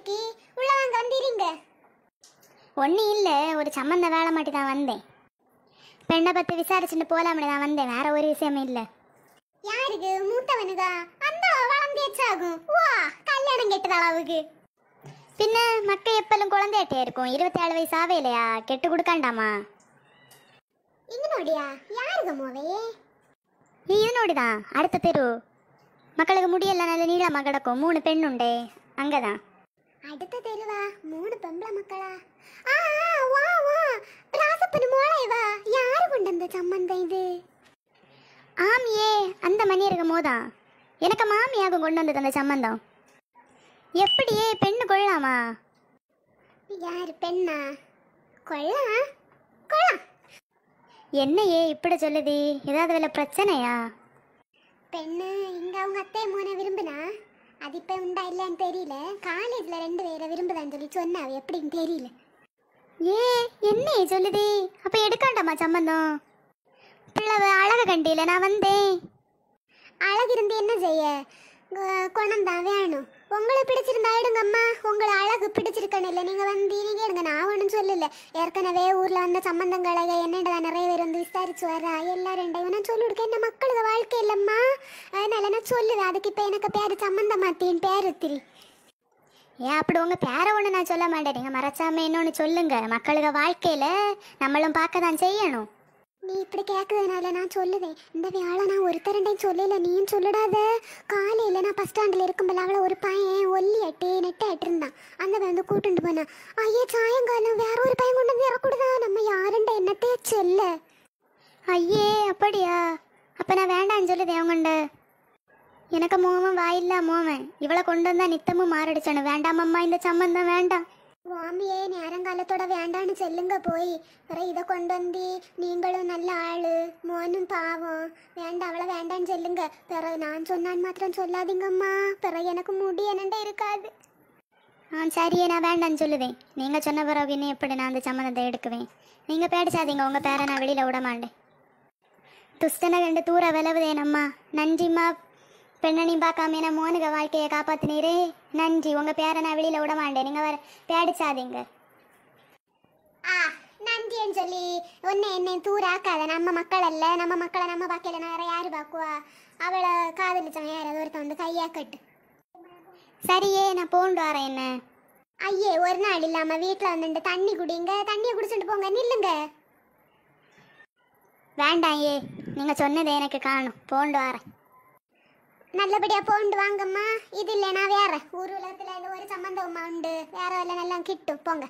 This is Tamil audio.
இன்னைக்கு உள்ள வாங்க வந்துடுங்க ஒன்றும் இல்லை ஒரு சம்மந்த வேலை மாட்டி தான் வந்தேன் பெண்ணை பற்றி விசாரிச்சுட்டு போலாம்னு தான் வந்தேன் வேற ஒரு விஷயமே இல்லை யாருக்கு மூத்தவனுதா அந்த தேச்சாகும் வா கல்யாணம் கெட்டது அளவுக்கு பின்ன மக்க எப்பலும் குழந்தையாட்டே இருக்கும் இருபத்தேழு ஆவே இல்லையா கெட்டு கொடுக்காண்டாமா இங்கனோடியா யாருக்கு மோவையே நீ இதனோடிதான் அடுத்த தெரு மக்களுக்கு முடியெல்லாம் நல்ல நீளமாக கிடக்கும் மூணு பெண்ணுண்டே அங்கதான் அடுத்த தெருவா மூணு பெம்பளை மக்களா ஆ வா வா ராசப்பனு மோளை வா யாரு கொண்டு வந்த சம்மந்தம் இது ஆமியே அந்த மணி இருக்கும் போதா எனக்கு மாமியாக கொண்டு வந்தது அந்த சம்மந்தம் எப்படியே பெண்ணு கொள்ளலாமா யார் பெண்ணா கொள்ளா கொள்ளா என்னையே இப்படி சொல்லுது ஏதாவது வேலை பிரச்சனையா பெண்ணு இங்கே அவங்க அத்தை மோனை விரும்புனா அது இப்போ உண்டா இல்லைன்னு தெரியல காலேஜில் ரெண்டு பேரை விரும்புதான்னு சொல்லி சொன்ன அவ எப்படின்னு தெரியல ஏ என்ன சொல்லுது அப்போ எடுக்காண்டாமா சம்மந்தம் பிள்ளை அழகு கண்டியில் நான் வந்தேன் அழகு இருந்து என்ன செய்ய குணம் தான் வேணும் உங்களை பிடிச்சிருந்தா எடுங்க உங்களை அழகு பிடிச்சிருக்கணும் இல்லை நீங்கள் வந்து நீங்கள் எடுங்க நான் ஒன்றும் சொல்லல ஏற்கனவே ஊரில் வந்த சம்பந்தங்களை என்னடா நிறைய பேர் வந்து விசாரிச்சு வரா எல்லாரும் நான் சொல்லி கொடுக்க என்ன மக்களுக்கு வாழ்க்கை இல்லைம்மா சொல்லுது அதுக்கு இப்போ எனக்கு பேர் சம்மந்தமாத்தேன் பேர் திரி ஏன் அப்படி உங்கள் பேரை ஒன்று நான் சொல்ல மாட்டேன் நீங்கள் மறைச்சாம இன்னொன்று சொல்லுங்க மக்களுக்கு வாழ்க்கையில் நம்மளும் பார்க்க தான் செய்யணும் நீ இப்படி கேட்குறதுனால நான் சொல்லுதேன் இந்த வேலை நான் ஒருத்தரண்டையும் சொல்லல நீயும் சொல்லிடாத காலையில் நான் பஸ் ஸ்டாண்டில் இருக்கும்போது அவளை ஒரு பையன் ஒல்லி அட்டு நெட்டை இருந்தான் அந்த வந்து கூட்டுண்டு போனான் ஐயே சாயங்காலம் வேற ஒரு பையன் கொண்டு வந்து இறக்கூடாதா நம்ம யாருண்ட என்னத்தையே சொல்ல ஐயே அப்படியா அப்போ நான் வேண்டாம்னு சொல்லுதேன் அவங்கண்ட எனக்கு மோவன் வாயில்ல மோவன் இவளை கொண்டு வந்தா நித்தமும் மாரடிச்சனு வேண்டாம் அம்மா இந்த சம்மந்தம் வேண்டாம் வாமியே நேரங்காலத்தோட வேண்டான்னு செல்லுங்க போய் வர இதை கொண்டு வந்து நீங்களும் நல்ல ஆளு மோனும் பாவம் வேண்ட அவள வேண்டான்னு செல்லுங்க பிற நான் சொன்னான் மாத்திரம் சொல்லாதீங்கம்மா பிற எனக்கு முடி என்னண்டா இருக்காது ஆ சரியே நான் வேண்டான்னு சொல்லுவேன் நீங்க சொன்ன பிறகு இன்னும் எப்படி நான் அந்த சம்மந்தத்தை எடுக்குவேன் நீங்கள் பேடிச்சாதீங்க உங்கள் பேரை நான் விட தூர விளவுதேனம்மா நன்றிம்மா பெண்ணனையும் பார்க்காம என்ன மோனுக வாழ்க்கையை காப்பாத்தினீரே நன்றி உங்க பேரை நான் வெளியில விட மாட்டேன் நீங்க வர பேடிச்சாதீங்க ஆ நன்றின்னு சொல்லி ஒன்னே என்னை தூராக்காத நம்ம மக்கள் அல்ல நம்ம மக்களை நம்ம பார்க்கல வேற யாரு பார்க்குவா அவளை காதலிச்சவன் யாராவது ஒருத்தன் வந்து கையா கட்டு சரியே நான் போண்டு வரேன் என்ன ஐயே ஒரு நாள் இல்லாம வீட்டில் வந்துட்டு தண்ணி குடிங்க தண்ணியை குடிச்சுட்டு போங்க நில்லுங்க வேண்டாம் ஏ நீங்கள் சொன்னது எனக்கு காணும் போண்டு வரேன் நல்லபடியா போண்டு வாங்கம்மா இது இல்லைனா வேற ஊர் உலகத்துல இது ஒரு சம்பந்தம்மா உண்டு வேற எல்லாம் கிட்டும் போங்க